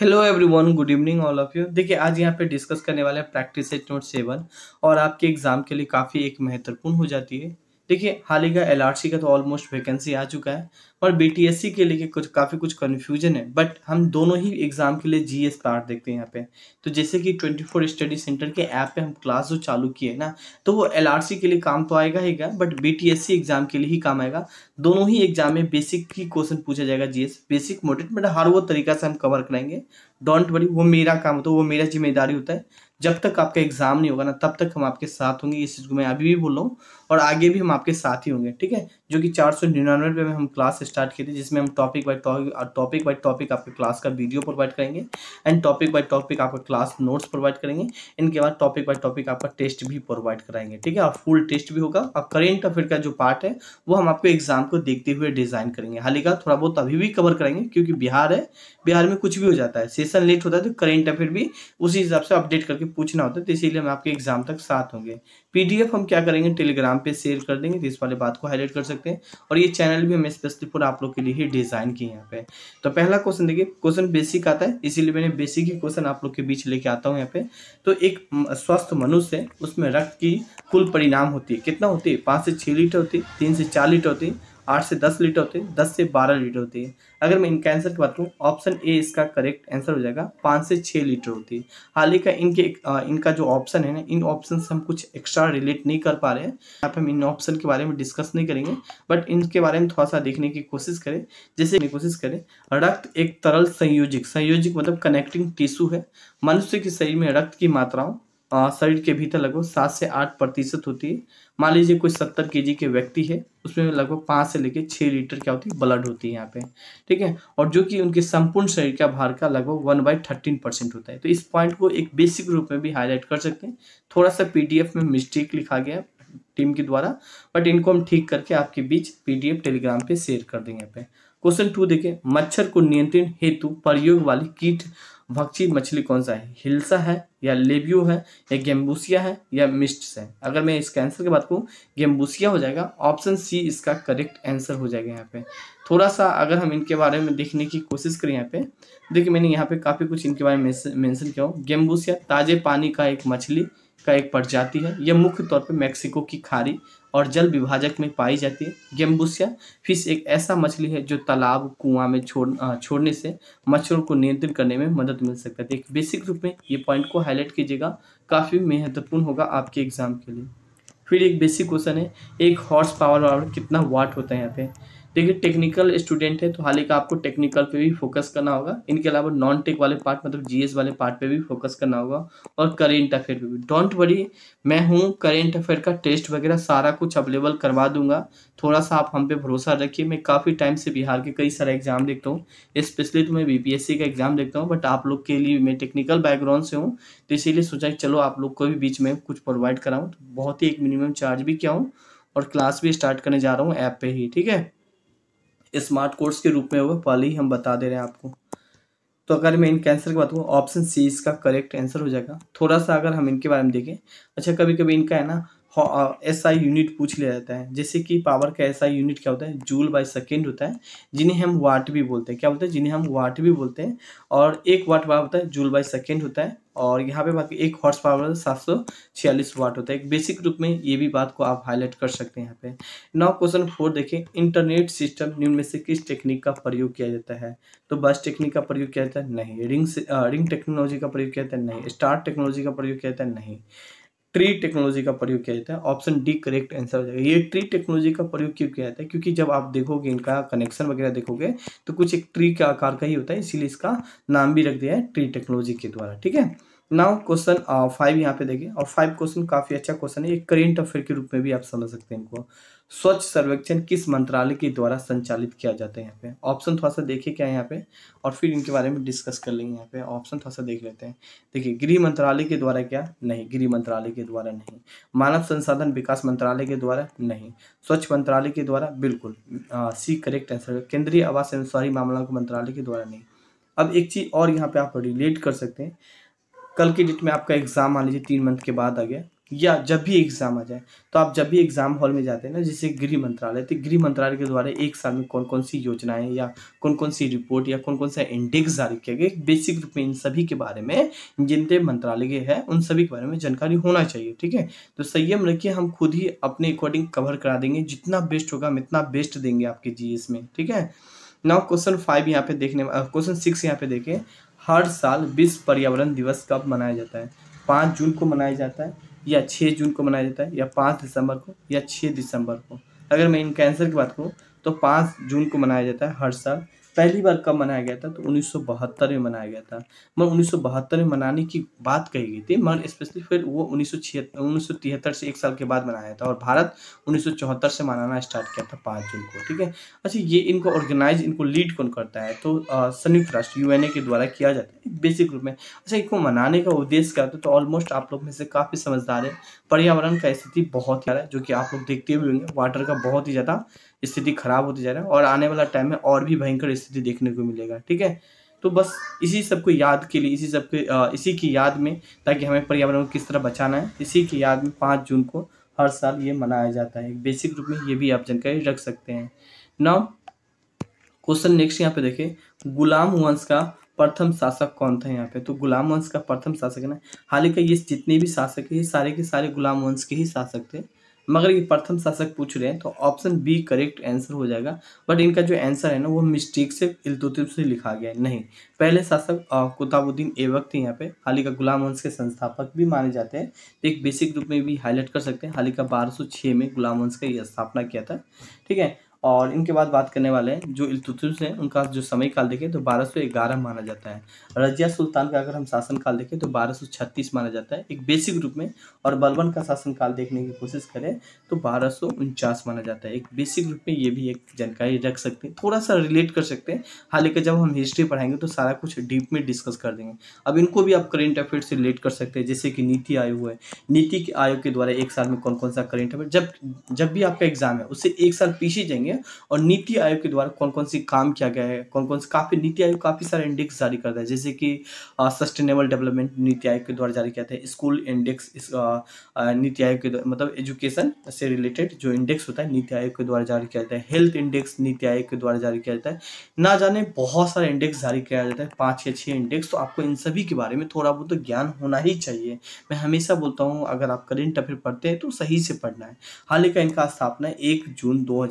hello everyone good evening all of you देखिए आज यहाँ पे डिस्कस करने वाले हैं प्रैक्टिस सेट नोट सेवन और आपके एग्ज़ाम के लिए काफ़ी एक महत्वपूर्ण हो जाती है देखिए हाल ही का एल का तो ऑलमोस्ट वैकेंसी आ चुका है पर बी के लिए कुछ काफ़ी कुछ कन्फ्यूजन है बट हम दोनों ही एग्ज़ाम के लिए जी पार्ट देखते हैं यहाँ पे तो जैसे कि 24 स्टडी सेंटर के ऐप पे हम क्लास जो चालू किए ना तो वो एल के लिए काम तो आएगा ही क्या बट बी एग्ज़ाम के लिए ही काम आएगा दोनों ही एग्ज़ाम में बेसिक ही क्वेश्चन पूछा जाएगा जी बेसिक मोटिव बट हर वो तरीका से हम कवर कराएंगे डोंट वरी वो मेरा काम होता है वो मेरा जिम्मेदारी होता है जब तक आपका एग्जाम नहीं होगा ना तब तक हम आपके साथ होंगे इस चीज़ को मैं अभी भी बोल रहा हूँ और आगे भी हम आपके साथ ही होंगे ठीक है जो कि चार सौ निन्यानवे रुपये में हम क्लास स्टार्ट किए थे जिसमें हम topic by topic topic by topic आपके क्लास का वीडियो प्रोवाइड करेंगे एंड टॉपिक बाय टॉपिक आपका क्लास नोट्स प्रोवाइड करेंगे इनके बाद टॉपिक बाय टॉपिक आपका टेस्ट भी प्रोवाइड कराएंगे ठीक है और फुल टेस्ट भी होगा और करेंट अफेयर का जो पार्ट है वो हम आपको एग्जाम को देखते हुए डिजाइन करेंगे हालांकि थोड़ा बहुत अभी भी कवर करेंगे क्योंकि बिहार है बिहार में कुछ भी हो जाता है सेशन लेट होता है तो करेंट अफेयर भी उसी हिसाब से अपडेट करके पूछना होता है तो इसीलिए हम आपके एग्जाम तक साथ होंगे पीडीएफ हम क्या करेंगे टेलीग्राम पे सेल कर देंगे तो इस वाले बात को हाईलाइट कर सकते हैं और ये चैनल भी हमें स्पेसिफिक आप लोग के लिए ही डिजाइन किए यहाँ पे तो पहला क्वेश्चन देखिए क्वेश्चन बेसिक आता है इसीलिए मैंने बेसिक ही क्वेश्चन आप लोग के बीच लेके आता हूँ यहाँ पे तो एक स्वस्थ मनुष्य उसमें रक्त की कुल परिणाम होती है कितना होती है पाँच से छः लीटर होती है तीन से चार लीटर होती है आठ से दस लीटर होते हैं दस से बारह लीटर होती है अगर मैं इनका आंसर की बात करूँ ऑप्शन ए इसका करेक्ट आंसर हो जाएगा पाँच से छः लीटर होती है हाल ही का इनके इनका जो ऑप्शन है ना इन ऑप्शन से हम कुछ एक्स्ट्रा रिलेट नहीं कर पा रहे हैं यहाँ पर हम इन ऑप्शन के बारे में डिस्कस नहीं करेंगे बट इनके बारे में थोड़ा सा देखने की कोशिश करें जैसे कोशिश करें रक्त एक तरल संयोजिक संयोजिक मतलब कनेक्टिंग टिश्यू है मनुष्य के शरीर में रक्त की मात्राओं शरीर के भीतर लगभग सात से आठ प्रतिशत होती है मान लीजिए कोई सत्तर के के व्यक्ति है उसमें लगभग पाँच से लेकर छः लीटर क्या होती है ब्लड होती है यहाँ पे ठीक है और जो कि उनके संपूर्ण शरीर का भार का लगभग वन बाई थर्टीन परसेंट होता है तो इस पॉइंट को एक बेसिक रूप में भी हाईलाइट कर सकते हैं थोड़ा सा पी में मिस्टेक लिखा गया टीम के द्वारा बट इनको हम ठीक करके आपके बीच पी टेलीग्राम पर शेयर कर देंगे यहाँ पे क्वेश्चन टू देखें मच्छर को नियंत्रण हेतु प्रयोग वाली कीट भक्षी मछली कौन सा है हिल्सा है या लेबियो है या गेम्बूसिया है या मिस्ट्स है अगर मैं इसका आंसर की बात करूँ गेम्बूसिया हो जाएगा ऑप्शन सी इसका करेक्ट आंसर हो जाएगा यहाँ पे थोड़ा सा अगर हम इनके बारे में देखने की कोशिश करें यहाँ पे देखिए मैंने यहाँ पे काफ़ी कुछ इनके बारे में मेंशन किया हूँ गेम्बूसिया ताजे पानी का एक मछली का एक प्रजाति है यह मुख्य तौर पर मेक्सिको की खाड़ी और जल विभाजक में पाई जाती है गेम्बुसिया फिश एक ऐसा मछली है जो तालाब कुआं में छोड़ छोड़ने से मच्छरों को नियंत्रित करने में मदद मिल सकता है बेसिक रूप में ये पॉइंट को हाईलाइट कीजिएगा काफ़ी महत्वपूर्ण होगा आपके एग्जाम के लिए फिर एक बेसिक क्वेश्चन है एक हॉर्स पावर वावर कितना वाट होता है यहाँ पे देखिए टेक्निकल स्टूडेंट है तो हाल ही का आपको टेक्निकल पे भी फोकस करना होगा इनके अलावा नॉन टेक वाले पार्ट मतलब जीएस वाले पार्ट पे भी फोकस करना होगा और करेंट अफेयर पे भी डोंट वरी मैं हूँ करेंट अफेयर का टेस्ट वगैरह सारा कुछ अवेलेबल करवा दूंगा थोड़ा सा आप हम पे भरोसा रखिए मैं काफ़ी टाइम से बिहार के कई सारे एग्जाम देखता हूँ स्पेशली तो मैं बी का एग्जाम देखता हूँ बट आप लोग के लिए मैं टेक्निकल बैकग्राउंड से हूँ तो इसीलिए सोचा चलो आप लोग को भी बीच में कुछ प्रोवाइड कराऊँ तो बहुत ही एक मिनिमम चार्ज भी क्या हूँ और क्लास भी स्टार्ट करने जा रहा हूँ ऐप पे ही ठीक है स्मार्ट कोर्स के रूप में होगा पहले ही हम बता दे रहे हैं आपको तो अगर मैं इनके आंसर की बात करूँ ऑप्शन सी इसका करेक्ट आंसर हो जाएगा थोड़ा सा अगर हम इनके बारे में देखें अच्छा कभी कभी इनका है ना एस आई यूनिट पूछ लिया जाता है जैसे कि पावर का एस आई यूनिट क्या होता है जूल बाय सेकेंड होता है जिन्हें हम वाट भी बोलते हैं क्या बोलते हैं जिन्हें हम वाट भी बोलते हैं और एक वाट पावर होता है जूल बाय सेकेंड होता है और यहाँ पे बाकी एक हॉर्स पावर सात सौ छियालीस वाट होता है एक बेसिक रूप में ये भी बात को आप हाईलाइट कर सकते हैं यहाँ पे नौ क्वेश्चन फोर देखें इंटरनेट सिस्टम निम्न में से किस टेक्निक का प्रयोग किया जाता है तो बस टेक्निक का प्रयोग किया जाता है नहीं रिंग रिंग टेक्नोलॉजी का प्रयोग किया जाता है नहीं स्टार टेक्नोलॉजी का प्रयोग किया जाता है नहीं ट्री टेक्नोलॉजी का प्रयोग किया जाता है ऑप्शन डी करेक्ट आंसर हो जाएगा ये ट्री टेक्नोलॉजी का प्रयोग क्यों किया जाता है क्योंकि जब आप देखोगे इनका कनेक्शन वगैरह देखोगे तो कुछ एक ट्री के आकार का ही होता है इसीलिए इसका नाम भी रख दिया है ट्री टेक्नोलॉजी के द्वारा ठीक है नाउ क्वेश्चन फाइव यहाँ पे देखें और फाइव क्वेश्चन काफी अच्छा क्वेश्चन है ये करेंट अफेयर के रूप में भी आप समझ सकते हैं इनको स्वच्छ सर्वेक्षण किस मंत्रालय के द्वारा संचालित किया जाता है यहाँ पे ऑप्शन थोड़ा सा देखिए क्या है यहाँ पे और फिर इनके बारे में डिस्कस कर लेंगे यहाँ पे ऑप्शन थोड़ा सा देख लेते हैं देखिए गृह मंत्रालय के द्वारा क्या नहीं गृह मंत्रालय के द्वारा नहीं मानव संसाधन विकास मंत्रालय के द्वारा नहीं स्वच्छ मंत्रालय के द्वारा बिल्कुल सी करेक्ट आंसर केंद्रीय आवास एवं शहरी मामलों के मंत्रालय के द्वारा नहीं अब एक चीज़ और यहाँ पे आप रिलेट कर सकते हैं कल की डेट में आपका एग्ज़ाम आ लीजिए तीन मंथ के बाद आ गया या जब भी एग्ज़ाम आ जाए तो आप जब भी एग्ज़ाम हॉल में जाते हैं ना जैसे गृह मंत्रालय तो गृह मंत्रालय के द्वारा एक साल में कौन कौन सी योजनाएं या कौन कौन सी रिपोर्ट या कौन कौन सा इंडेक्स जारी किया गया बेसिक रूप में इन सभी के बारे में जितने मंत्रालय के हैं उन सभी के बारे में जानकारी होना चाहिए ठीक है तो संयम रखिए हम खुद ही अपने अकॉर्डिंग कवर करा देंगे जितना बेस्ट होगा हम इतना बेस्ट देंगे आपके जी में ठीक है नाउ क्वेश्चन फाइव यहाँ पे देखने क्वेश्चन सिक्स यहाँ पे देखें हर साल विश्व पर्यावरण दिवस कब मनाया जाता है पाँच जून को मनाया जाता है या छः जून को मनाया जाता है या पाँच दिसंबर को या छः दिसंबर को अगर मैं इन कैंसर की बात करूँ तो पाँच जून को मनाया जाता है हर साल पहली बार कब मनाया गया था तो उन्नीस में मनाया गया था मगर उन्नीस में मनाने की बात कही गई थी मगर स्पेशली फिर वो उन्नीस सौ से एक साल के बाद मनाया था और भारत उन्नीस से मनाना स्टार्ट किया था पाँच जून को ठीक है अच्छा ये इनको ऑर्गेनाइज इनको लीड कौन करता है तो संयुक्त राष्ट्र यू के द्वारा किया जाता है बेसिक रूप में अच्छा इनको मनाने का उद्देश्य क्या होता है तो ऑलमोस्ट आप लोग में से काफ़ी समझदार है पर्यावरण का स्थिति बहुत ही है जो कि आप लोग देखते हुए होंगे वाटर का बहुत ही ज़्यादा स्थिति खराब होती जा रहा है और आने वाला टाइम में और भी भयंकर स्थिति देखने को मिलेगा ठीक है तो बस इसी सबको याद के लिए इसी सबके इसी की याद में ताकि हमें पर्यावरण को किस तरह बचाना है इसी की याद में पाँच जून को हर साल ये मनाया जाता है बेसिक रूप में ये भी आप जानकारी रख सकते हैं नाउ क्वेश्चन नेक्स्ट यहाँ पे देखें गुलाम वंश का प्रथम शासक कौन था यहाँ पे तो गुलाम वंश का प्रथम शासक है ना हालांकि ये जितने भी शासक है सारे के सारे गुलाम वंश के ही शासक थे मगर ये प्रथम शासक पूछ रहे हैं तो ऑप्शन बी करेक्ट आंसर हो जाएगा बट इनका जो आंसर है ना वो मिस्टेक से इलतुतिब से लिखा गया है नहीं पहले शासक कुताबुद्दीन ऐबक थे यहाँ पे हालिका गुलाम वंश के संस्थापक भी माने जाते हैं तो एक बेसिक रूप में भी हाईलाइट कर सकते हैं हालिका बारह में गुलाम वंश का स्थापना किया था ठीक है और इनके बाद बात करने वाले हैं जो इलतुतुस हैं उनका जो समय काल देखें तो 1211 माना जाता है रजिया सुल्तान का अगर हम शासन काल देखें तो 1236 माना जाता है एक बेसिक रूप में और बलबन का शासन काल देखने की कोशिश करें तो बारह माना जाता है एक बेसिक रूप में ये भी एक जानकारी रख सकते हैं थोड़ा सा रिलेट कर सकते हैं हालांकि जब हम हिस्ट्री पढ़ाएंगे तो सारा कुछ डीप में डिस्कस कर देंगे अब इनको भी आप करेंट अफेयर से रिलेट कर सकते हैं जैसे कि नीति आयोग है नीति आयोग के द्वारा एक साल में कौन कौन सा करेंट अफेयर जब जब भी आपका एग्जाम है उससे एक साल पीछे जाएंगे करेंगे और नीति आयोग के द्वारा कौन कौन सी काम किया गया है कौन कौन से काफ़ी नीति आयोग काफ़ी सारे इंडेक्स जारी करता है जैसे कि सस्टेनेबल डेवलपमेंट नीति आयोग के द्वारा जारी किया था स्कूल इंडेक्स नीति आयोग के मतलब एजुकेशन से रिलेटेड जो इंडेक्स होता है नीति आयोग के द्वारा जारी किया जाता है हेल्थ इंडेक्स नीति आयोग के द्वारा जारी किया जाता है ना जाने बहुत सारे इंडेक्स जारी किया जाता है पाँच या छः इंडेक्स तो आपको इन सभी के बारे में थोड़ा बहुत तो ज्ञान होना ही चाहिए मैं हमेशा बोलता हूँ अगर आप करेंट अफेयर पढ़ते हैं तो सही से पढ़ना है हाल ही का इनका स्थापना एक जून दो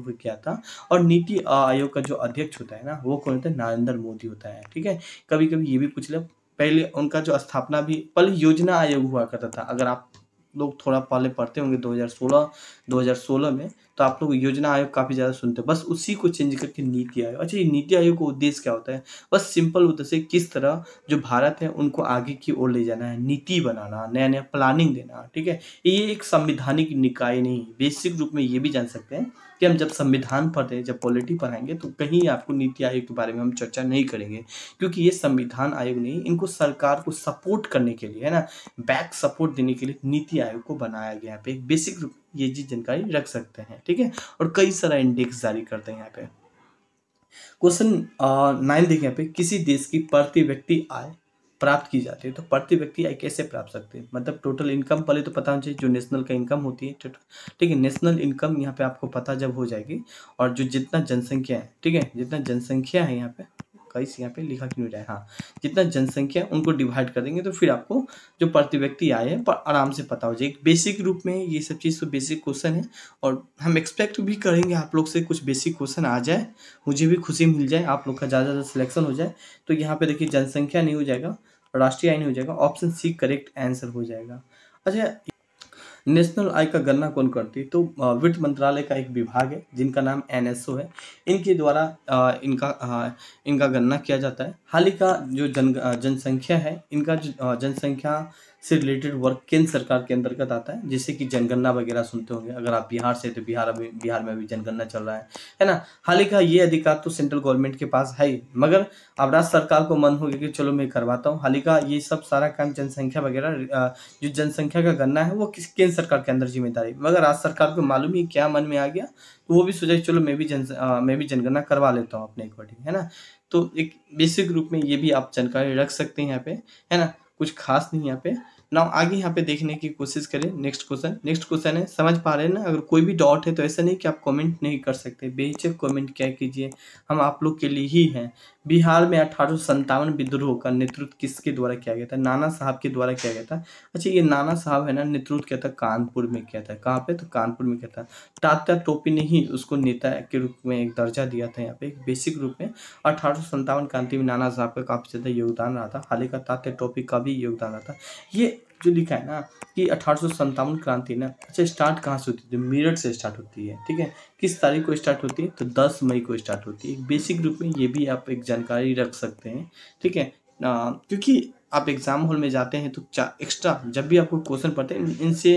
आयोग किया था और नीति आयोग का जो अध्यक्ष होता है ना वो कौन होता है नरेंद्र मोदी होता है ठीक है कभी कभी ये भी पूछ ले पहले उनका जो स्थापना भी पहले योजना आयोग हुआ करता था अगर आप लोग थोड़ा पहले पढ़ते होंगे 2016 2016 में तो आप लोग योजना आयोग काफ़ी ज़्यादा सुनते हैं बस उसी को चेंज करके नीति आयोग अच्छा ये नीति आयोग का उद्देश्य क्या होता है बस सिंपल उद्देश्य किस तरह जो भारत है उनको आगे की ओर ले जाना है नीति बनाना नया नया प्लानिंग देना ठीक है ये एक संविधानिक निकाय नहीं बेसिक रूप में ये भी जान सकते हैं कि हम जब संविधान हैं जब पॉलिटी पढ़ाएंगे तो कहीं आपको नीति आयोग के बारे में हम चर्चा नहीं करेंगे क्योंकि ये संविधान आयोग नहीं इनको सरकार को सपोर्ट करने के लिए है ना बैक सपोर्ट देने के लिए नीति आयोग को बनाया गया है एक बेसिक ये चीज जानकारी रख सकते हैं ठीक है और कई सारा इंडेक्स जारी करते हैं यहाँ पे क्वेश्चन नाइन देखिए यहाँ पे किसी देश की प्रति व्यक्ति आय प्राप्त की जाती है तो प्रति व्यक्ति आय कैसे प्राप्त सकते हैं मतलब टोटल इनकम पहले तो पता होना चाहिए जो नेशनल का इनकम होती है ठीक है नेशनल इनकम यहाँ पे आपको पता जब हो जाएगी और जो जितना जनसंख्या है ठीक है जितना जनसंख्या है यहाँ पे इस यहाँ पे लिखा क्यों जाए हाँ जितना जनसंख्या उनको डिवाइड कर देंगे तो फिर आपको जो प्रति व्यक्ति आए हैं पर आराम से पता हो जाए बेसिक रूप में ये सब चीज़ तो बेसिक क्वेश्चन है और हम एक्सपेक्ट भी करेंगे आप लोग से कुछ बेसिक क्वेश्चन आ जाए मुझे भी खुशी मिल जाए आप लोग का ज़्यादा ज़्यादा सिलेक्शन हो जाए तो यहाँ पर देखिए जनसंख्या नहीं हो जाएगा राष्ट्रीय आय नहीं हो जाएगा ऑप्शन सी करेक्ट आंसर हो जाएगा अच्छा नेशनल आय का गणना कौन करती है तो वित्त मंत्रालय का एक विभाग है जिनका नाम एन है इनके द्वारा इनका इनका गणना किया जाता है हाल ही का जो जन जनसंख्या है इनका जो जनसंख्या से रिलेटेड वर्क केंद्र सरकार के अंतर्गत आता है जैसे कि जनगणना वगैरह सुनते होंगे अगर आप बिहार से तो बिहार अभी बिहार में अभी जनगणना चल रहा है है ना हालांकि हाँ, ये अधिकार तो सेंट्रल गवर्नमेंट के पास है मगर अब राज्य सरकार को मन हो गया कि चलो मैं करवाता हूँ हालांकि हाँ, ये सब सारा काम जनसंख्या वगैरह जो जनसंख्या का गणना है वो किस केंद्र सरकार के अंदर जिम्मेदारी मगर राज्य सरकार को मालूम ही क्या मन में आ गया तो वो भी सोचा चलो मैं भी जन मैं भी जनगणना करवा लेता हूँ अपने अकॉर्डिंग है ना तो एक बेसिक रूप में ये भी आप जानकारी रख सकते हैं यहाँ पे है ना कुछ खास नहीं यहाँ पे नाउ आगे यहाँ पे देखने की कोशिश करें नेक्स्ट क्वेश्चन नेक्स्ट क्वेश्चन है समझ पा रहे हैं ना अगर कोई भी डाउट है तो ऐसा नहीं कि आप कमेंट नहीं कर सकते बेचक कमेंट क्या कीजिए हम आप लोग के लिए ही हैं बिहार में अठारह विद्रोह का नेतृत्व किसके द्वारा किया गया था नाना साहब के द्वारा किया गया था अच्छा ये नाना साहब है ना नेतृत्व किया था कानपुर में किया था कहाँ पे तो कानपुर में किया था तात्या टोपी ने ही उसको नेता के रूप में एक दर्जा दिया था यहाँ पे बेसिक रूप में अठारह क्रांति में नाना साहब का काफ़ी ज़्यादा योगदान रहा था हालांकि तात्या टोपी का भी योगदान रहा था ये जो लिखा है ना कि अठारह क्रांति ना अच्छा स्टार्ट कहाँ से होती है मेरठ से स्टार्ट होती है ठीक है किस तारीख को स्टार्ट होती है तो 10 मई को स्टार्ट होती है बेसिक रूप में ये भी आप एक जानकारी रख सकते हैं ठीक है क्योंकि आप एग्ज़ाम हॉल में जाते हैं तो चार एक्स्ट्रा जब भी आपको क्वेश्चन पढ़ते हैं इनसे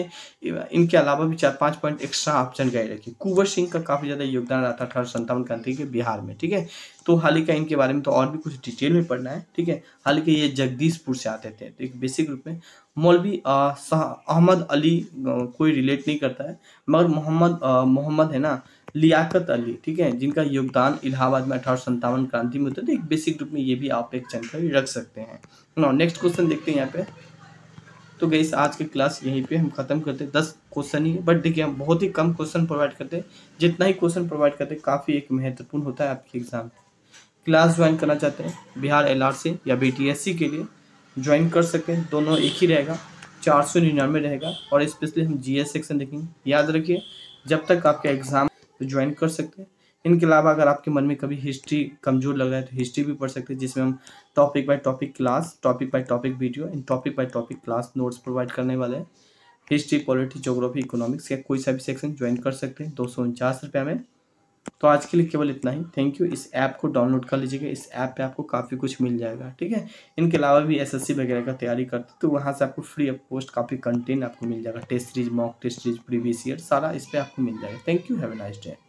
इनके अलावा भी चार पाँच पॉइंट एक्स्ट्रा ऑप्शन गए रखिए कुंवर सिंह का काफ़ी ज़्यादा योगदान रहा था अठारह संतावन क्रांति के बिहार में ठीक है तो हाल ही का इनके बारे में तो और भी कुछ डिटेल में पढ़ना है ठीक है हाल ही ये जगदीशपुर से आते थे तो एक बेसिक रूप में मौलवी अहमद अली कोई रिलेट नहीं करता है मगर मोहम्मद मोहम्मद है ना लियाकत अली ठीक है जिनका योगदान इलाहाबाद में अठारह सत्तावन क्रांति में होता है तो एक बेसिक रूप में ये भी आप एक जानकारी रख सकते हैं ना नेक्स्ट क्वेश्चन देखते हैं यहाँ पे तो गई आज की क्लास यहीं पे हम खत्म करते हैं दस क्वेश्चन ही बट देखिए हम बहुत ही कम क्वेश्चन प्रोवाइड करते हैं जितना ही क्वेश्चन प्रोवाइड करते हैं काफ़ी एक महत्वपूर्ण होता है आपके एग्जाम क्लास ज्वाइन करना चाहते हैं बिहार एल से या बी के लिए ज्वाइन कर सकते हैं दोनों एक ही रहेगा चार सौ निन्यानवे रहेगा और स्पेशली हम जी सेक्शन देखेंगे याद रखिए जब तक आपका एग्ज़ाम तो ज्वाइन कर सकते हैं इनके अलावा अगर आपके मन में कभी हिस्ट्री कमज़ोर लग रहा है तो हिस्ट्री भी पढ़ सकते हैं जिसमें हम topic by topic class topic by topic video and topic by topic class notes provide करने वाले हैं हिस्ट्री पॉलिटी जोग्राफी इकोनॉमिक्स या कोई सा भी सेक्शन ज्वाइन कर सकते हैं दो सौ उनचास रुपये में तो आज के लिए केवल इतना ही थैंक यू इस ऐप को डाउनलोड कर लीजिएगा इस ऐप पे आपको काफ़ी कुछ मिल जाएगा ठीक है इनके अलावा भी एसएससी वगैरह का तैयारी करते तो वहाँ से आपको फ्री ऑफ पोस्ट काफ़ी कंटेंट आपको मिल जाएगा test series mock test series previous year सारा इस पर आपको मिल जाएगा thank you have a nice day